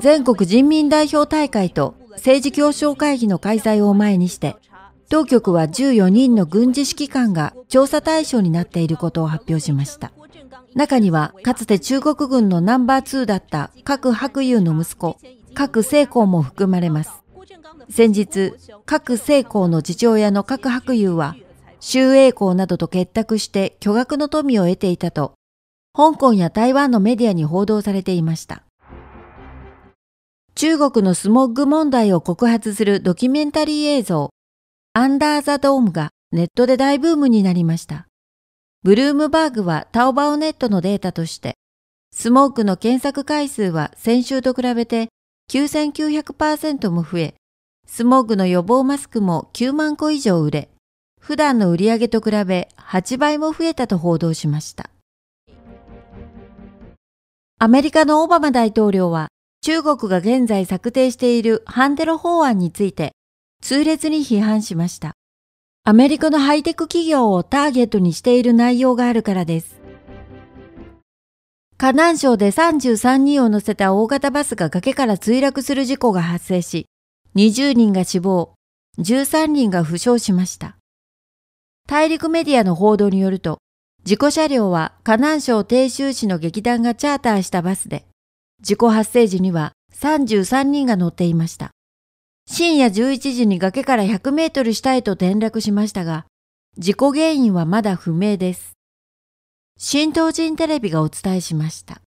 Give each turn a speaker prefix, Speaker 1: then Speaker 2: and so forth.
Speaker 1: 全国人民代表大会と政治協商会議の開催を前にして、当局は14人の軍事指揮官が調査対象になっていることを発表しました。中には、かつて中国軍のナンバー2だった各白友の息子、各成功も含まれます。先日、各成功の父親の各白友は、周英公などと結託して巨額の富を得ていたと、香港や台湾のメディアに報道されていました。中国のスモッグ問題を告発するドキュメンタリー映像、アンダー・ザ・ドームがネットで大ブームになりました。ブルームバーグはタオバオネットのデータとして、スモークの検索回数は先週と比べて9900%も増え、スモークの予防マスクも9万個以上売れ、普段の売り上げと比べ8倍も増えたと報道しました。アメリカのオバマ大統領は中国が現在策定している反テロ法案について痛烈に批判しました。アメリカのハイテク企業をターゲットにしている内容があるからです。河南省で33人を乗せた大型バスが崖から墜落する事故が発生し、20人が死亡、13人が負傷しました。大陸メディアの報道によると、事故車両は河南省鄭州市の劇団がチャーターしたバスで、事故発生時には33人が乗っていました。深夜11時に崖から100メートル下へと転落しましたが、事故原因はまだ不明です。新東人テレビがお伝えしました。